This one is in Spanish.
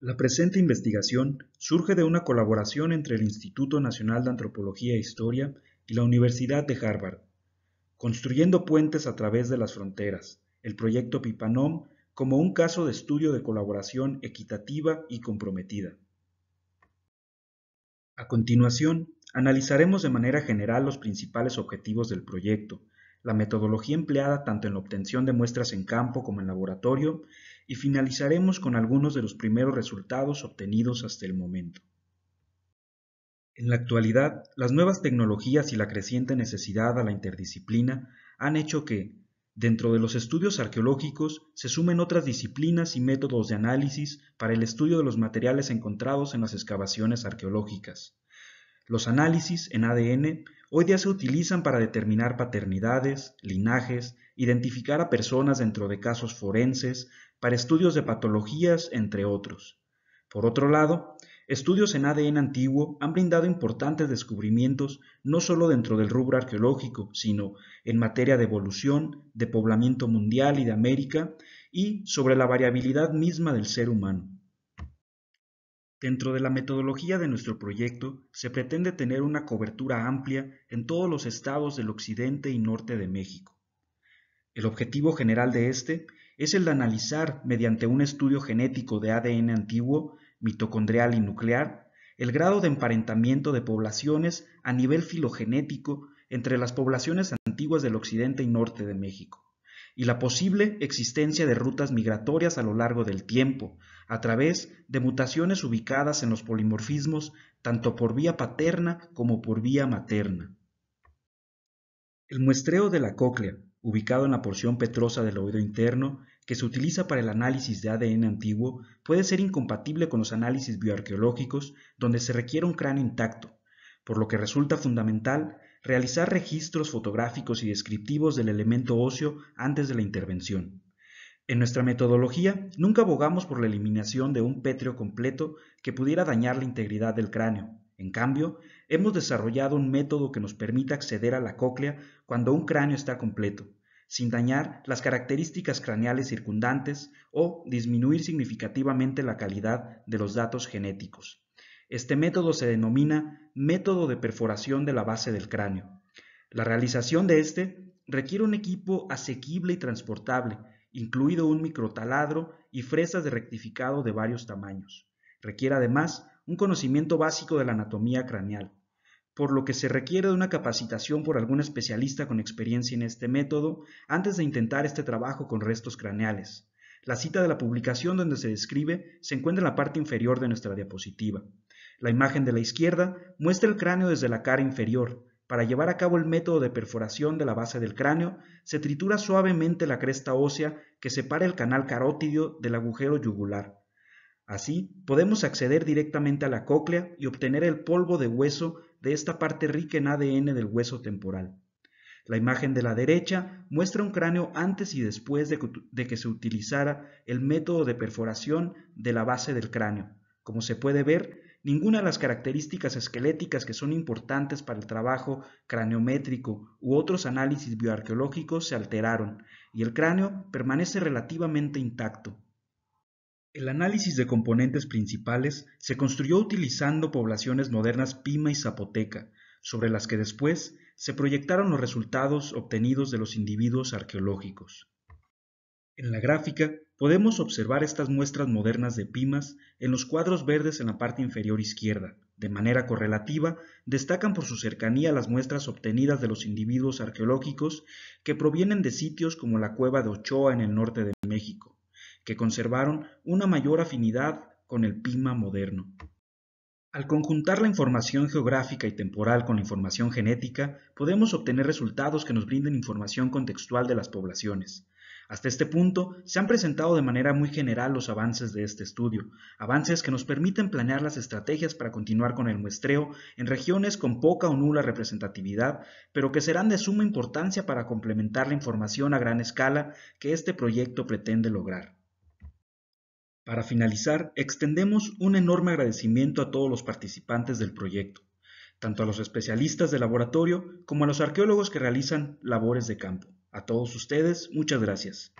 La presente investigación surge de una colaboración entre el Instituto Nacional de Antropología e Historia y la Universidad de Harvard. Construyendo puentes a través de las fronteras, el proyecto PIPANOM como un caso de estudio de colaboración equitativa y comprometida. A continuación, analizaremos de manera general los principales objetivos del proyecto, la metodología empleada tanto en la obtención de muestras en campo como en laboratorio y finalizaremos con algunos de los primeros resultados obtenidos hasta el momento. En la actualidad, las nuevas tecnologías y la creciente necesidad a la interdisciplina han hecho que, dentro de los estudios arqueológicos, se sumen otras disciplinas y métodos de análisis para el estudio de los materiales encontrados en las excavaciones arqueológicas. Los análisis en ADN hoy día se utilizan para determinar paternidades, linajes, identificar a personas dentro de casos forenses, para estudios de patologías, entre otros. Por otro lado, estudios en ADN antiguo han brindado importantes descubrimientos no solo dentro del rubro arqueológico, sino en materia de evolución, de poblamiento mundial y de América, y sobre la variabilidad misma del ser humano. Dentro de la metodología de nuestro proyecto se pretende tener una cobertura amplia en todos los estados del occidente y norte de México. El objetivo general de este es el de analizar, mediante un estudio genético de ADN antiguo, mitocondrial y nuclear, el grado de emparentamiento de poblaciones a nivel filogenético entre las poblaciones antiguas del occidente y norte de México, y la posible existencia de rutas migratorias a lo largo del tiempo, a través de mutaciones ubicadas en los polimorfismos tanto por vía paterna como por vía materna. El muestreo de la cóclea ubicado en la porción petrosa del oído interno, que se utiliza para el análisis de ADN antiguo, puede ser incompatible con los análisis bioarqueológicos donde se requiere un cráneo intacto, por lo que resulta fundamental realizar registros fotográficos y descriptivos del elemento óseo antes de la intervención. En nuestra metodología, nunca abogamos por la eliminación de un pétreo completo que pudiera dañar la integridad del cráneo, en cambio, hemos desarrollado un método que nos permita acceder a la cóclea cuando un cráneo está completo, sin dañar las características craneales circundantes o disminuir significativamente la calidad de los datos genéticos. Este método se denomina método de perforación de la base del cráneo. La realización de este requiere un equipo asequible y transportable, incluido un microtaladro y fresas de rectificado de varios tamaños. Requiere además un conocimiento básico de la anatomía craneal, por lo que se requiere de una capacitación por algún especialista con experiencia en este método antes de intentar este trabajo con restos craneales. La cita de la publicación donde se describe se encuentra en la parte inferior de nuestra diapositiva. La imagen de la izquierda muestra el cráneo desde la cara inferior. Para llevar a cabo el método de perforación de la base del cráneo, se tritura suavemente la cresta ósea que separa el canal carótido del agujero yugular. Así, podemos acceder directamente a la cóclea y obtener el polvo de hueso de esta parte rica en ADN del hueso temporal. La imagen de la derecha muestra un cráneo antes y después de que, se utilizara el método de perforación de la base del cráneo. Como se puede ver, ninguna de las características esqueléticas que son importantes para el trabajo craniométrico u otros análisis bioarqueológicos se alteraron, y el cráneo permanece relativamente intacto. El análisis de componentes principales se construyó utilizando poblaciones modernas Pima y Zapoteca, sobre las que después se proyectaron los resultados obtenidos de los individuos arqueológicos. En la gráfica podemos observar estas muestras modernas de pimas en los cuadros verdes en la parte inferior izquierda. De manera correlativa, destacan por su cercanía las muestras obtenidas de los individuos arqueológicos que provienen de sitios como la cueva de Ochoa en el norte de México, que conservaron una mayor afinidad con el Pima moderno. Al conjuntar la información geográfica y temporal con la información genética, podemos obtener resultados que nos brinden información contextual de las poblaciones. Hasta este punto, se han presentado de manera muy general los avances de este estudio, avances que nos permiten planear las estrategias para continuar con el muestreo en regiones con poca o nula representatividad, pero que serán de suma importancia para complementar la información a gran escala que este proyecto pretende lograr. Para finalizar, extendemos un enorme agradecimiento a todos los participantes del proyecto, tanto a los especialistas de laboratorio como a los arqueólogos que realizan labores de campo. A todos ustedes, muchas gracias.